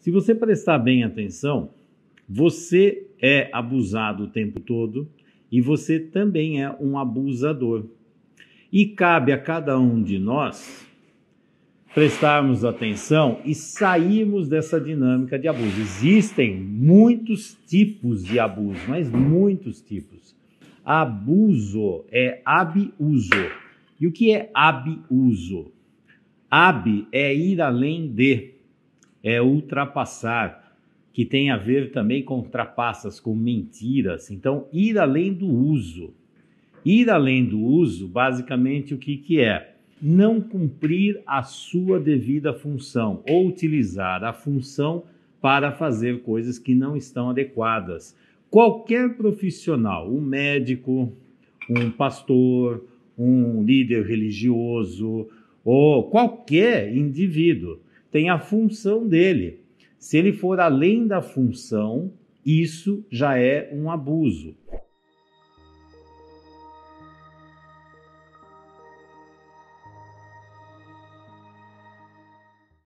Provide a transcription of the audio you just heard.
Se você prestar bem atenção, você é abusado o tempo todo e você também é um abusador. E cabe a cada um de nós prestarmos atenção e sairmos dessa dinâmica de abuso. Existem muitos tipos de abuso, mas muitos tipos. Abuso é abuso. E o que é abuso? Ab é ir além de é ultrapassar, que tem a ver também com trapaças, com mentiras. Então, ir além do uso. Ir além do uso, basicamente, o que, que é? Não cumprir a sua devida função ou utilizar a função para fazer coisas que não estão adequadas. Qualquer profissional, um médico, um pastor, um líder religioso ou qualquer indivíduo tem a função dele. Se ele for além da função, isso já é um abuso.